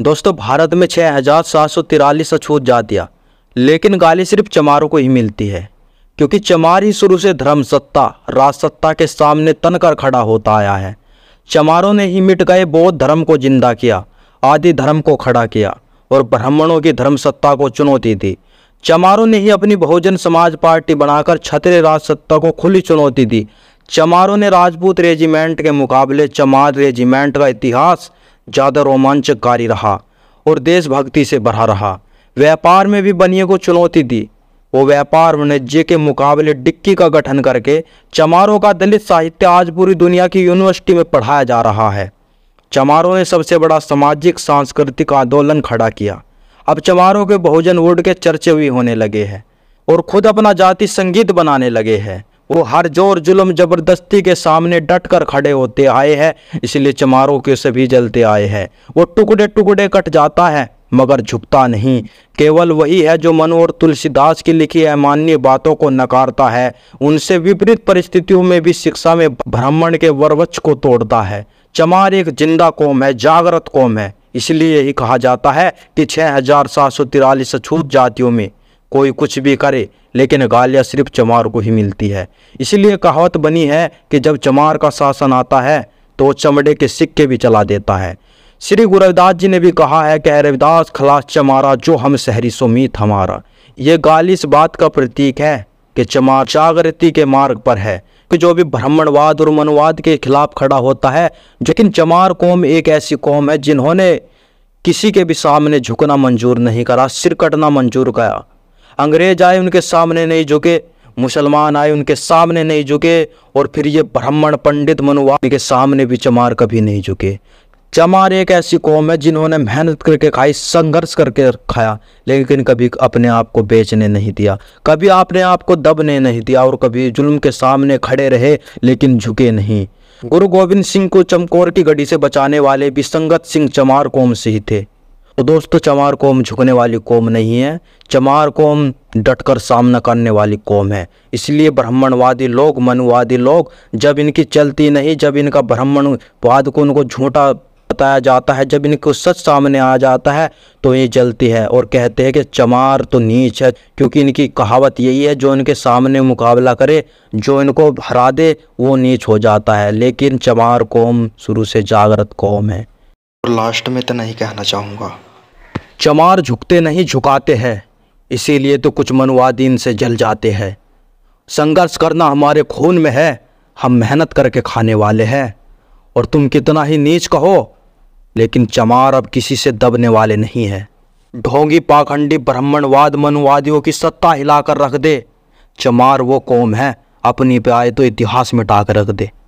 दोस्तों भारत में छः हज़ार सात सौ तिरालीस अछूत जातियाँ लेकिन गाली सिर्फ चमारों को ही मिलती है क्योंकि चमार ही शुरू से धर्म सत्ता राज सत्ता के सामने तनकर खड़ा होता आया है चमारों ने ही मिट गए बौद्ध धर्म को जिंदा किया आदि धर्म को खड़ा किया और ब्राह्मणों की धर्म सत्ता को चुनौती दी चमारों ने ही अपनी बहुजन समाज पार्टी बनाकर छत्र राज सत्ता को खुली चुनौती दी चमारों ने राजपूत रेजिमेंट के मुकाबले चमार रेजिमेंट का इतिहास ज़्यादा रोमांचकारी रहा और देशभक्ति से भरा रहा व्यापार में भी बनिए को चुनौती दी वो व्यापार वाणिज्य के मुकाबले डिक्की का गठन करके चमारों का दलित साहित्य आज पूरी दुनिया की यूनिवर्सिटी में पढ़ाया जा रहा है चमारों ने सबसे बड़ा सामाजिक सांस्कृतिक आंदोलन खड़ा किया अब चमारों के बहुजन वोट के चर्चे भी होने लगे हैं और खुद अपना जाति संगीत बनाने लगे हैं वो हर जोर जुल्म जबरदस्ती के सामने डट कर खड़े होते आए हैं इसलिए चमारों के सभी जलते आए हैं वो टुकड़े टुकड़े कट जाता है मगर झुकता नहीं केवल वही है जो मनु और तुलसीदास की लिखी अमान्य बातों को नकारता है उनसे विपरीत परिस्थितियों में भी शिक्षा में ब्राह्मण के वर्वच को तोड़ता है चमार एक जिंदा कौम है जागृत कौम है इसलिए यही कहा जाता है कि छः हजार सात सौ तिरालीस छूत जातियों में कोई कुछ भी करे लेकिन गालियाँ सिर्फ चमार को ही मिलती है इसलिए कहावत बनी है कि जब चमार का शासन आता है तो चमड़े के सिक्के भी चला देता है श्री गुरु रविदास जी ने भी कहा है कि रविदास खलास चमारा जो हम शहरी सोमीत हमारा ये गाली इस बात का प्रतीक है कि चमार जागृति के मार्ग पर है कि जो भी ब्राह्मणवाद और मनवाद के खिलाफ खड़ा होता है लेकिन चमार कौम एक ऐसी कौम है जिन्होंने किसी के भी सामने झुकना मंजूर नहीं करा सिर कटना मंजूर किया अंग्रेज आए उनके सामने नहीं झुके मुसलमान आए उनके सामने नहीं झुके और फिर ये ब्राह्मण पंडित मनुआ के सामने भी चमार कभी नहीं झुके चमार एक ऐसी कौम है जिन्होंने मेहनत करके खाई संघर्ष करके खाया लेकिन कभी अपने आप को बेचने नहीं दिया कभी अपने आप को दबने नहीं दिया और कभी जुल्म के सामने खड़े रहे लेकिन झुके नहीं गुरु गोविंद सिंह को चमकौर की गड्डी से बचाने वाले भी संगत सिंह चमार कौम से ही थे तो दोस्तों चमार कौम झुकने वाली कौम नहीं है चमार कौम डटकर सामना करने वाली कौम है इसलिए ब्राह्मणवादी लोग मनुवादी लोग जब इनकी चलती नहीं जब इनका ब्राह्मणवाद को उनको झूठा बताया जाता है जब इनको सच सामने आ जाता है तो ये जलती है और कहते हैं कि चमार तो नीच है क्योंकि इनकी कहावत यही है जो इनके सामने मुकाबला करे जो इनको हरा दे वो नीच हो जाता है लेकिन चमार कौम शुरू से जागृत कौम है और लास्ट में तो नहीं कहना चाहूँगा चमार झुकते नहीं झुकाते हैं इसीलिए तो कुछ मनुवादीन से जल जाते हैं संघर्ष करना हमारे खून में है हम मेहनत करके खाने वाले हैं और तुम कितना ही नीच कहो लेकिन चमार अब किसी से दबने वाले नहीं है ढोंगी पाखंडी ब्राह्मणवाद मनुवादियों की सत्ता हिलाकर रख दे चमार वो कौम है अपनी पे आए तो इतिहास में टाक रख दे